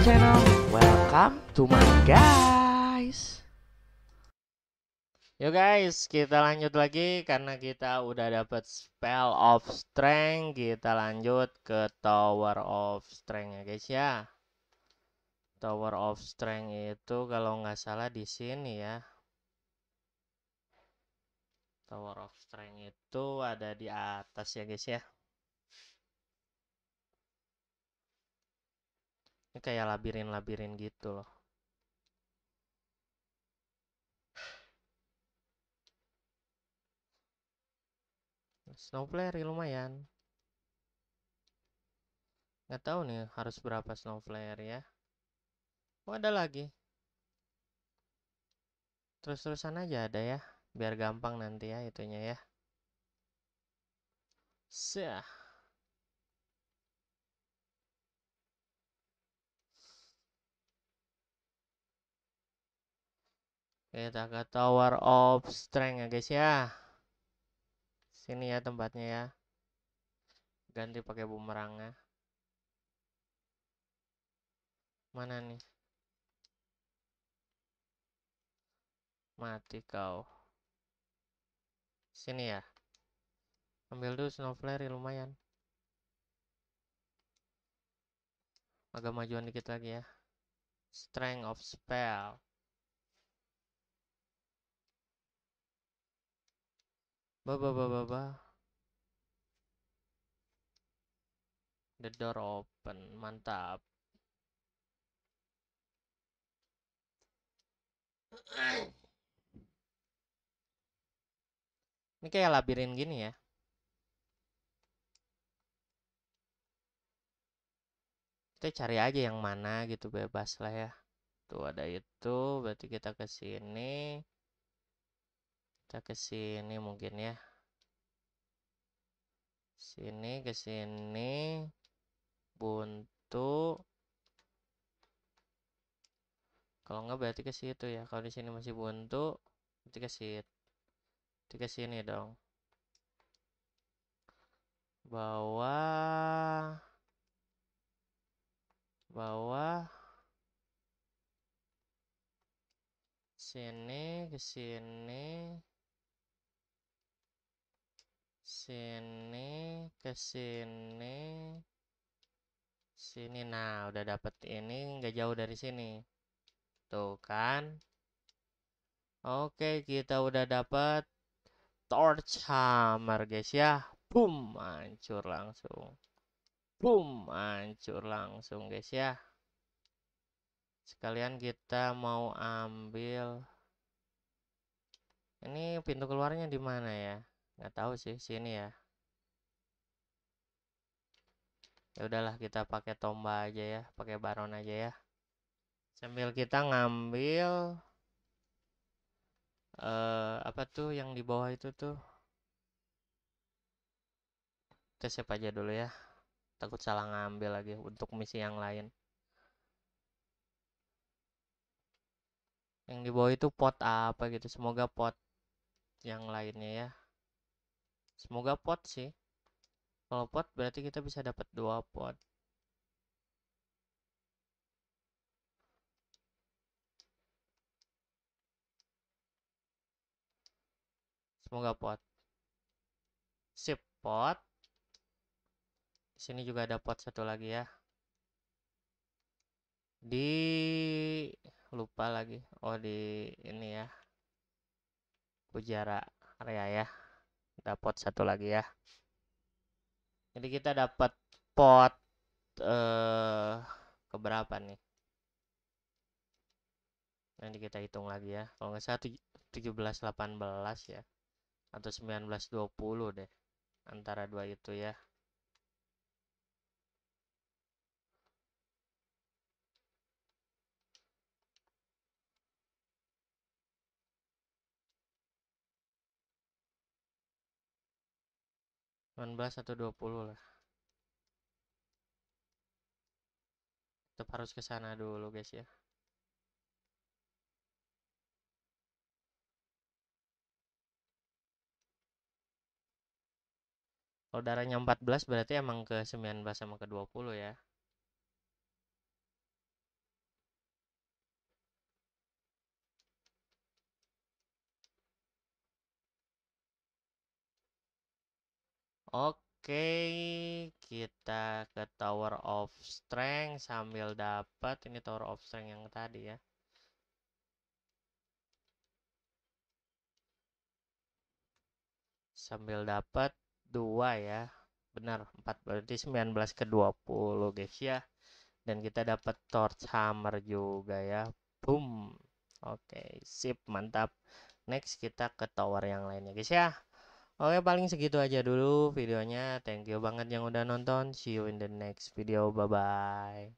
channel. Welcome to my guys. Yo guys, kita lanjut lagi karena kita udah dapet spell of strength. Kita lanjut ke tower of strength ya guys ya. Tower of strength itu kalau nggak salah di sini ya. Tower of strength itu ada di atas ya guys ya. kayak labirin-labirin gitu loh. Snowflare lumayan. Nggak tahu nih harus berapa snowflare ya. Oh ada lagi. Terus-terusan aja ada ya. Biar gampang nanti ya itunya ya. Sah. kita ke Tower of Strength ya guys ya sini ya tempatnya ya ganti pakai bumerang ya mana nih mati kau sini ya ambil dulu snowflare ya, lumayan agak majuan dikit lagi ya strength of spell Ba ba ba ba ba. The door open, mantap. Ini kayak labirin gini ya. Kita cari aja yang mana gitu bebas lah ya. Tuh ada itu, berarti kita ke sini kita ke sini mungkin ya sini ke sini buntu kalau enggak berarti ke situ ya kalau di sini masih buntu berarti ke situ ke sini dong bawah bawah sini ke sini sini ke sini sini nah udah dapet ini nggak jauh dari sini tuh kan oke kita udah dapet torch hammer guys ya boom hancur langsung boom hancur langsung guys ya sekalian kita mau ambil ini pintu keluarnya di mana ya nggak tahu sih sini ya ya udahlah kita pakai tomba aja ya pakai baron aja ya sambil kita ngambil uh, apa tuh yang di bawah itu tuh kita siap aja dulu ya takut salah ngambil lagi untuk misi yang lain yang di bawah itu pot apa gitu semoga pot yang lainnya ya Semoga pot sih. Kalau pot berarti kita bisa dapat dua pot. Semoga pot. Sip pot. Di sini juga ada pot satu lagi ya. Di lupa lagi. Oh di ini ya. Pujara area ya dapat satu lagi ya jadi kita dapat pot eh keberapa nih nanti kita hitung lagi ya kalau nggak salah 17 18 ya atau 19 20 deh antara dua itu ya 19 atau 20 lah tetap harus ke sana dulu guys ya kalau darahnya 14 berarti emang ke 19 sama ke 20 ya Oke, kita ke Tower of Strength sambil dapat ini Tower of Strength yang tadi ya. Sambil dapat 2 ya. Benar, 4 berarti 19 ke 20 guys ya. Dan kita dapat Torch Hammer juga ya. Boom. Oke, sip, mantap. Next kita ke tower yang lainnya guys ya. Oke paling segitu aja dulu videonya. Thank you banget yang udah nonton. See you in the next video. Bye bye.